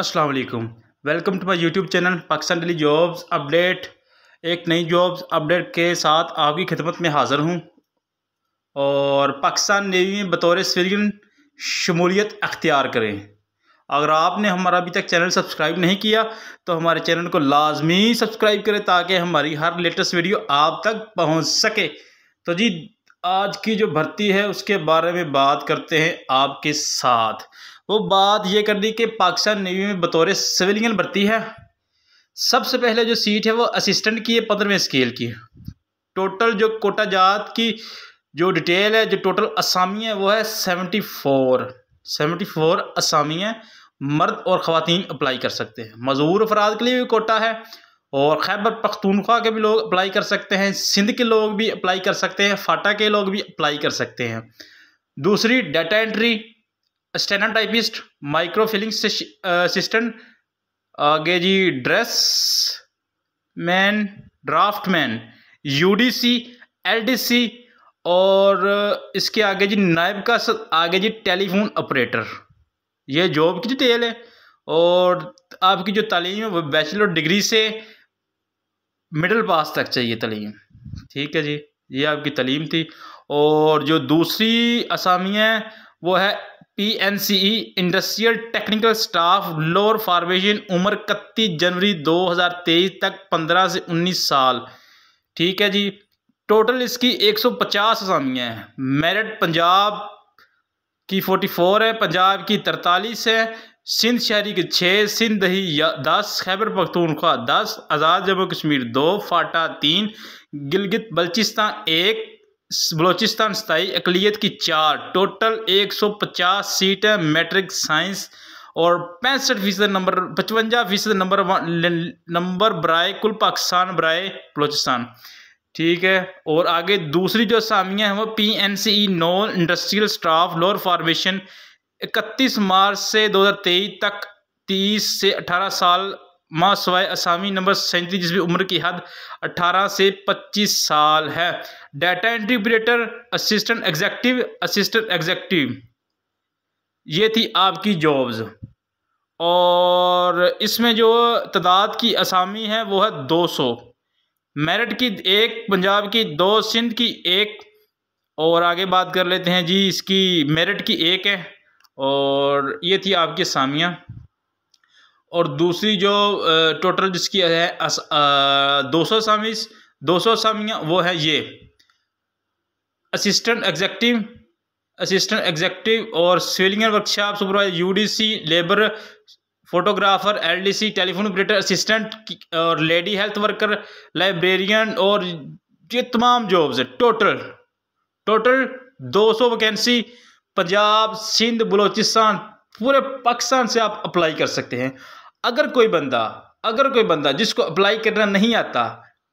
अस्सलाम वालेकुम welcome to my YouTube channel Pakistan daily jobs update एक नई जॉब्स अपडेट के साथ आपकी खिदमत में हाज़िर हूँ और पाकिस्तान नेवी में बतौर सिविलियन शमूलियत अख्तियार करें अगर आपने हमारा अभी तक चैनल सब्सक्राइब नहीं किया तो हमारे चैनल को लाजमी सब्सक्राइब करें ताकि हमारी हर लेटेस्ट वीडियो आप तक पहुँच सके तो जी आज की जो भर्ती है उसके बारे में बात करते हैं आपके साथ वो बात ये कर दी कि पाकिस्तान नेवी में बतौर सिविलियन भर्ती है सबसे पहले जो सीट है वो असिस्टेंट की है पंद्रहवें स्केल की टोटल जो कोटा जात की जो डिटेल है जो टोटल असामी है वो है सेवेंटी फोर सेवेंटी फोर असामी है मर्द और ख़वातीन अप्लाई कर सकते हैं मजदूर अफराद के लिए भी कोटा है और खैबर पख्तूनख्वा के भी लोग अप्लाई कर सकते हैं सिंध के लोग भी अप्लाई कर सकते हैं फाटा के लोग भी अप्लाई कर सकते हैं दूसरी data entry standard typist micro filling assistant आगे जी dress man draft man UDC LDC और इसके आगे जी नायब का आगे जी टेलीफोन ऑपरेटर ये जॉब की डिटेल है और आपकी जो तालीम है वो बैचलर डिग्री से मिडिल पास तक चाहिए तालीम ठीक है जी ये आपकी तालीम थी और जो दूसरी असामी है वो है P N C E industrial technical staff lower formation उम्र इकतीस जनवरी 2023 तक 15 से 19 साल ठीक है जी टोटल इसकी 150 आसामियाँ हैं मेरिट पंजाब की 44 है पंजाब की 43 है सिंध शहरी के छः सिंध दही दस खैबर पख्तूनख्वा दस आज़ाद जम्मू कश्मीर दो फाटा तीन गिलगित बल्चिस्तान एक बलोचिस्तान स्थाई अकलीत की चार टोटल 150 सीटें मैट्रिक साइंस और पैंसठ फीसद नंबर पचवंजा फीसद नंबर नंबर बराए कुल पाकिस्तान बराए बलोचिस्तान ठीक है और आगे दूसरी जो असामियाँ हैं वो P N C E non industrial staff lower formation इकतीस मार्च से 2023 तक 30 से 18 साल माँ सवाए असामी नंबर सैंतीस जिसमें उम्र की हद 18 से 25 साल है data operator assistant executive assistant executive ये थी आपकी जॉब्स और इसमें जो तादाद की असामी है वो है 200 मेरठ की एक पंजाब की दो सिंध की एक और आगे बात कर लेते हैं जी इसकी मेरठ की एक है और ये थी आपकी असामियाँ और दूसरी जो टोटल जिसकी है दो सौ असामीस दो सौ असामियाँ वो है ये असिस्टेंट एग्जेक्टिव असिस्टेंट एग्जेक्टिव और civilian workshop supervisor UDC labour photographer LDC telephone operator assistant और लेडी हेल्थ वर्कर लाइब्रेरियन और ये तमाम जॉब्स है total total 200 vacancy Punjab Sindh Balochistan पूरे पाकिस्तान से आप अप्लाई कर सकते हैं अगर कोई बंदा अगर कोई बंदा जिसको अप्लाई करना नहीं आता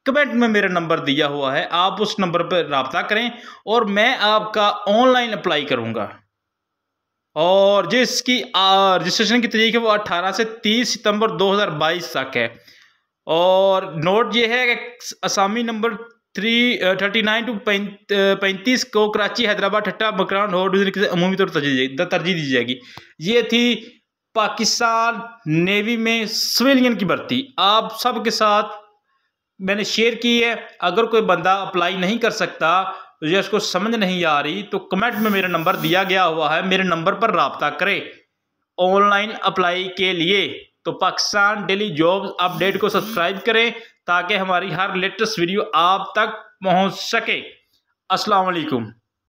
कमेंट में मेरा नंबर दिया हुआ है आप उस नंबर पर रबता करें और मैं आपका ऑनलाइन अप्लाई करूंगा और जिसकी रजिस्ट्रेशन की तरीक है वो 18 से 30 सितंबर 2022 तक है और नोट ये है कि असामी number three thirty nine two पैंतीस को कराची हैदराबाद ठट्टा बकरान और तौर तरजीह दी जाएगी ये थी पाकिस्तान नेवी में सिविलियन की भर्ती आप सब के साथ मैंने शेयर की है अगर कोई बंदा अप्लाई नहीं कर सकता या उसको समझ नहीं आ रही तो कमेंट में मेरा नंबर दिया गया हुआ है मेरे नंबर पर रबता करें ऑनलाइन अप्लाई के लिए तो पाकिस्तान डेली जॉब अपडेट को सब्सक्राइब करें ताकि हमारी हर लेटेस्ट वीडियो आप तक पहुंच सके अस्सलाम वालेकुम